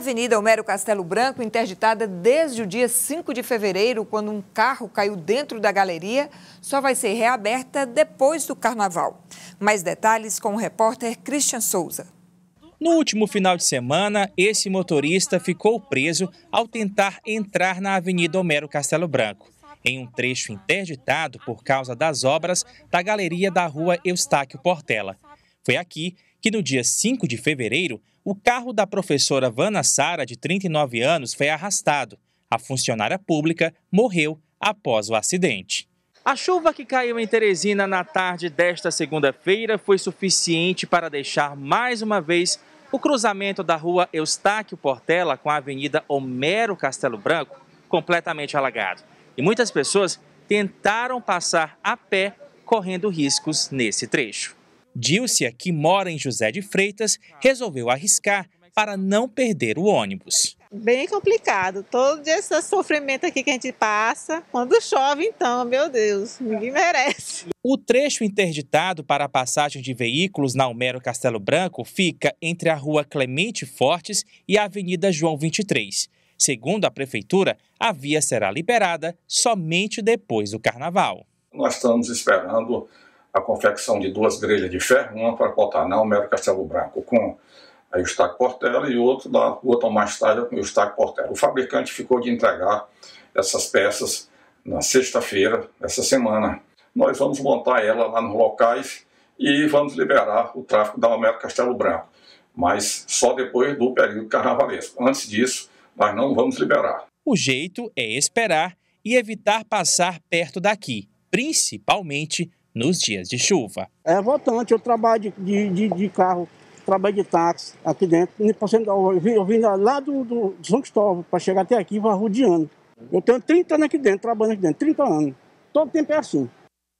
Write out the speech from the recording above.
Avenida Homero Castelo Branco, interditada desde o dia 5 de fevereiro, quando um carro caiu dentro da galeria, só vai ser reaberta depois do carnaval. Mais detalhes com o repórter Christian Souza. No último final de semana, esse motorista ficou preso ao tentar entrar na Avenida Homero Castelo Branco, em um trecho interditado por causa das obras da galeria da rua Eustáquio Portela. Foi aqui que no dia 5 de fevereiro, o carro da professora Vanna Sara, de 39 anos, foi arrastado. A funcionária pública morreu após o acidente. A chuva que caiu em Teresina na tarde desta segunda-feira foi suficiente para deixar mais uma vez o cruzamento da rua Eustáquio Portela com a avenida Homero Castelo Branco completamente alagado. E muitas pessoas tentaram passar a pé, correndo riscos nesse trecho. Dilcia, que mora em José de Freitas, tá. resolveu arriscar é para não perder o ônibus. Bem complicado, todo esse sofrimento aqui que a gente passa. Quando chove, então, meu Deus, ninguém merece. O trecho interditado para a passagem de veículos na Almero Castelo Branco fica entre a rua Clemente Fortes e a Avenida João 23. Segundo a prefeitura, a via será liberada somente depois do carnaval. Nós estamos esperando a confecção de duas grelhas de ferro, uma para na Almero Castelo Branco, com a Eustáquio Portela e outro lá, outro mais tarde com o Eustáquio Portela. O fabricante ficou de entregar essas peças na sexta-feira dessa semana. Nós vamos montar ela lá nos locais e vamos liberar o tráfego da Homero Castelo Branco, mas só depois do período carnavalesco. Antes disso, nós não vamos liberar. O jeito é esperar e evitar passar perto daqui, principalmente nos dias de chuva. É votante, eu trabalho de, de, de carro, trabalho de táxi aqui dentro. Eu vim, eu vim lá do, do São Cristóvão para chegar até aqui, rodeando. Eu tenho 30 anos aqui dentro, trabalhando aqui dentro, 30 anos. Todo tempo é assim.